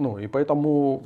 Ну, и поэтому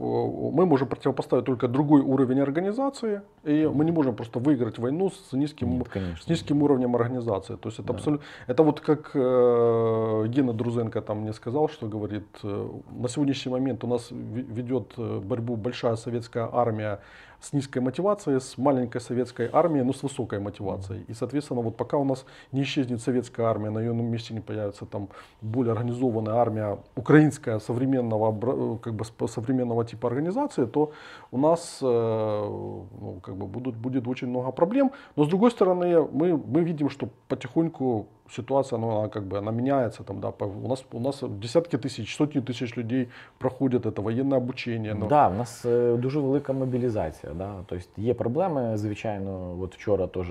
э, мы можем противопоставить только другой уровень организации, и мы не можем просто выиграть войну с низким, Нет, с низким уровнем организации. То есть это да. абсолютно... Это вот как э, Гена Друзенко там мне сказал, что говорит, э, на сегодняшний момент у нас ведет э, борьбу большая советская армия с низкой мотивацией, с маленькой советской армией, но ну, с высокой мотивацией. И, соответственно, вот пока у нас не исчезнет советская армия, на ее месте не появится там более организованная армия, украинская современного, как бы, современного типа организации, то у нас э, ну, как бы будут, будет очень много проблем. Но, с другой стороны, мы, мы видим, что потихоньку ситуация, ну, она как бы, она меняется, там, да, у нас, у нас десятки тисяч, сотні тисяч людей проходять це воєнне обучення. Ну. Да, у нас э, дуже велика мобілізація, да, тобто є проблеми, звичайно, от вчора теж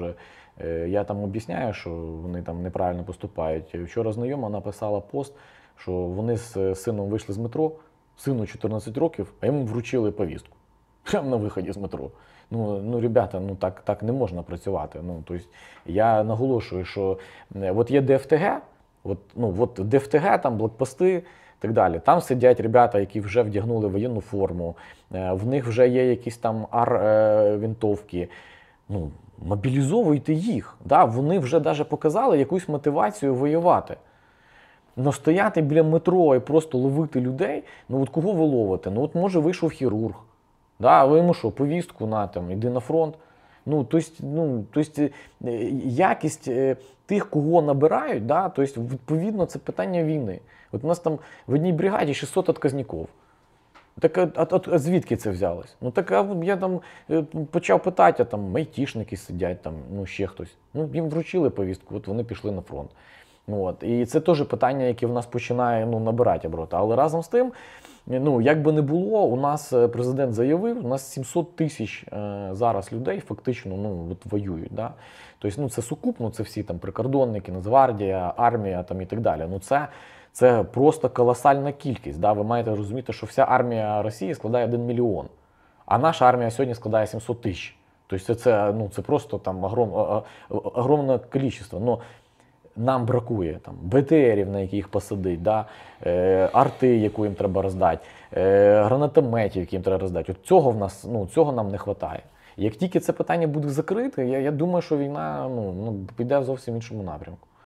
е, я там об'ясняю, що вони там неправильно поступають. Вчора знайома написала пост, що вони з е, сином вийшли з метро, сину 14 років, а йому вручили повістку прямо на виході з метро. Ну ну, ребята, ну так так не можна працювати. Ну тобто я наголошую, що е, от є ДФТГ, от, ну от ДФТГ, там блокпости. Так далі, там сидять ребята, які вже вдягнули воєнну форму, е, в них вже є якісь там ар е, винтовки Ну, мобілізовуйте їх. Да? Вони вже даже показали якусь мотивацію воювати. Но ну, стояти біля метро і просто ловити людей, ну от кого ви ловите? Ну от може вийшов хірург. Да, ви йому що, повістку на там, іди на фронт. Ну, то ну, то е, якість е, тих, кого набирають, да, то відповідно, це питання війни. От у нас там в одній бригаді 600 отказників. Так а, а, а звідки це взялось? Ну так а я там е, почав питати, а там айтішники сидять, там, ну ще хтось. Ну, їм вручили повістку, от вони пішли на фронт. От. І це теж питання, яке в нас починає ну, набирати обороти. Але разом з тим, ну як би не було, у нас е, президент заявив, у нас 700 тисяч е, зараз людей фактично ну, от воюють. Да? Тобто ну, це сукупно, це всі там прикордонники, Нацгвардія, армія там, і так далі. Ну це це просто колосальна кількість. Да? Ви маєте розуміти, що вся армія Росії складає 1 мільйон, а наша армія сьогодні складає 700 тисяч. Тобто це це, ну, це просто там огромне кількість нам бракує там БТРів, на яких посадить, да? е, арти, яку їм треба роздати, е, гранатометів, які треба роздати. От цього в нас ну цього нам не вистачає. Як тільки це питання буде закрите, я я думаю, що війна ну, ну піде в зовсім іншому напрямку.